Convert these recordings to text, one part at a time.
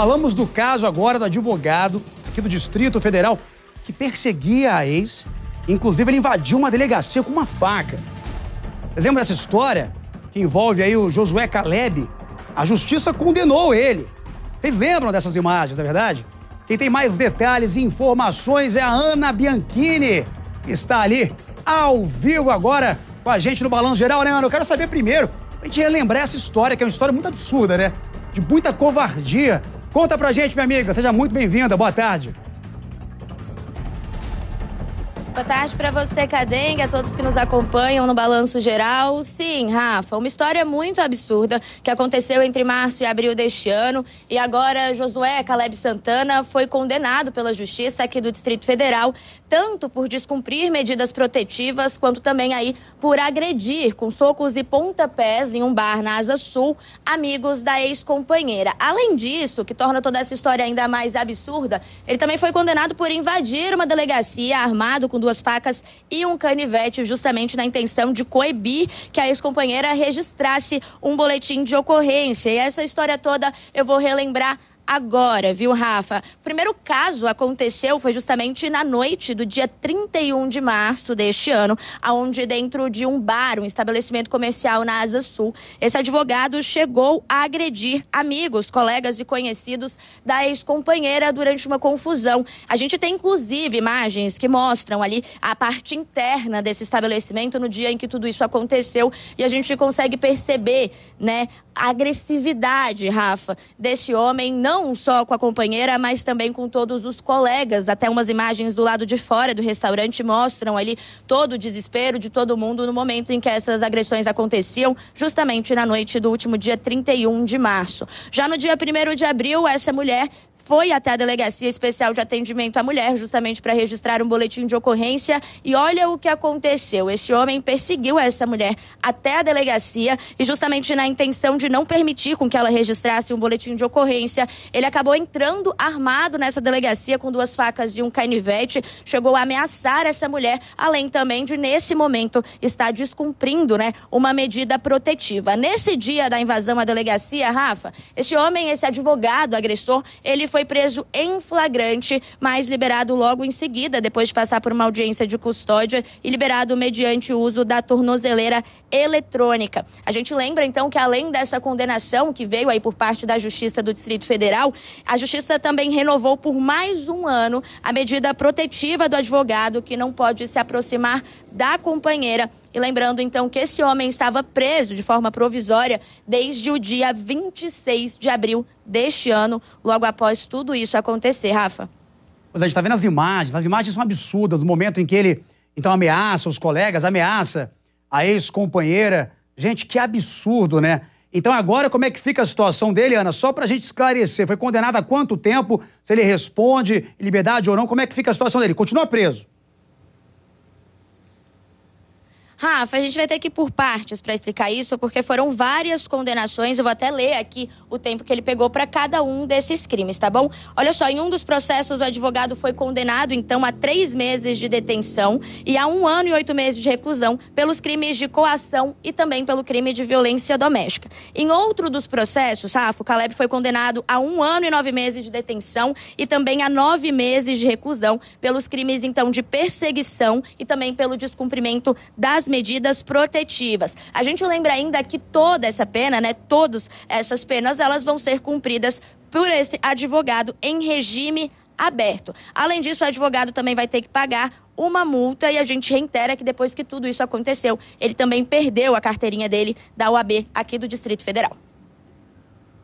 Falamos do caso agora do advogado aqui do Distrito Federal que perseguia a ex. Inclusive, ele invadiu uma delegacia com uma faca. Lembra dessa história que envolve aí o Josué Caleb? A justiça condenou ele. Vocês lembram dessas imagens, não é verdade? Quem tem mais detalhes e informações é a Ana Bianchini, que está ali ao vivo agora com a gente no Balanço Geral, né, Ana? Eu quero saber primeiro, a gente relembrar essa história, que é uma história muito absurda, né? De muita covardia Conta pra gente, minha amiga. Seja muito bem-vinda. Boa tarde. Boa tarde para você, Cadenga. a todos que nos acompanham no Balanço Geral. Sim, Rafa, uma história muito absurda que aconteceu entre março e abril deste ano. E agora, Josué Caleb Santana foi condenado pela Justiça aqui do Distrito Federal tanto por descumprir medidas protetivas quanto também aí por agredir com socos e pontapés em um bar na Asa Sul amigos da ex-companheira. Além disso, que torna toda essa história ainda mais absurda, ele também foi condenado por invadir uma delegacia armado com duas facas e um canivete, justamente na intenção de coibir que a ex-companheira registrasse um boletim de ocorrência. E essa história toda eu vou relembrar agora, viu, Rafa? O primeiro caso aconteceu foi justamente na noite do dia 31 de março deste ano, aonde dentro de um bar, um estabelecimento comercial na Asa Sul, esse advogado chegou a agredir amigos, colegas e conhecidos da ex-companheira durante uma confusão. A gente tem inclusive imagens que mostram ali a parte interna desse estabelecimento no dia em que tudo isso aconteceu e a gente consegue perceber, né, a agressividade, Rafa, desse homem não não só com a companheira, mas também com todos os colegas. Até umas imagens do lado de fora do restaurante mostram ali todo o desespero de todo mundo no momento em que essas agressões aconteciam, justamente na noite do último dia 31 de março. Já no dia 1 de abril, essa mulher foi até a Delegacia Especial de Atendimento à Mulher, justamente para registrar um boletim de ocorrência. E olha o que aconteceu: esse homem perseguiu essa mulher até a delegacia e, justamente na intenção de não permitir com que ela registrasse um boletim de ocorrência, ele acabou entrando armado nessa delegacia com duas facas e um canivete, chegou a ameaçar essa mulher, além também de, nesse momento, estar descumprindo né, uma medida protetiva. Nesse dia da invasão à delegacia, Rafa, esse homem, esse advogado agressor, ele foi foi preso em flagrante, mas liberado logo em seguida, depois de passar por uma audiência de custódia e liberado mediante o uso da tornozeleira eletrônica. A gente lembra então que além dessa condenação que veio aí por parte da Justiça do Distrito Federal, a Justiça também renovou por mais um ano a medida protetiva do advogado que não pode se aproximar da companheira e lembrando então que esse homem estava preso de forma provisória desde o dia 26 de abril deste ano, logo após tudo isso acontecer, Rafa. Pois é, a gente está vendo as imagens, as imagens são absurdas, o momento em que ele então ameaça os colegas, ameaça a ex-companheira. Gente, que absurdo, né? Então agora como é que fica a situação dele, Ana? Só para a gente esclarecer, foi condenado há quanto tempo? Se ele responde liberdade ou não, como é que fica a situação dele? Continua preso? Rafa, a gente vai ter que ir por partes para explicar isso, porque foram várias condenações. Eu vou até ler aqui o tempo que ele pegou para cada um desses crimes, tá bom? Olha só, em um dos processos, o advogado foi condenado, então, a três meses de detenção e a um ano e oito meses de reclusão pelos crimes de coação e também pelo crime de violência doméstica. Em outro dos processos, Rafa, o Caleb foi condenado a um ano e nove meses de detenção e também a nove meses de reclusão pelos crimes, então, de perseguição e também pelo descumprimento das medidas protetivas. A gente lembra ainda que toda essa pena, né, todas essas penas, elas vão ser cumpridas por esse advogado em regime aberto. Além disso, o advogado também vai ter que pagar uma multa e a gente reitera que depois que tudo isso aconteceu, ele também perdeu a carteirinha dele da UAB aqui do Distrito Federal.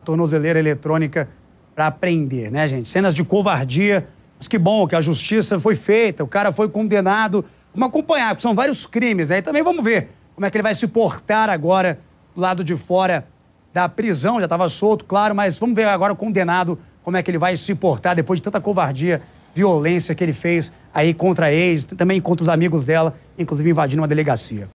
Tornozeleira eletrônica para aprender, né, gente? Cenas de covardia. Mas que bom que a justiça foi feita, o cara foi condenado Vamos acompanhar, porque são vários crimes aí. Né? Também vamos ver como é que ele vai se portar agora do lado de fora da prisão. Já estava solto, claro, mas vamos ver agora o condenado como é que ele vai se portar depois de tanta covardia, violência que ele fez aí contra a ex, também contra os amigos dela, inclusive invadindo uma delegacia.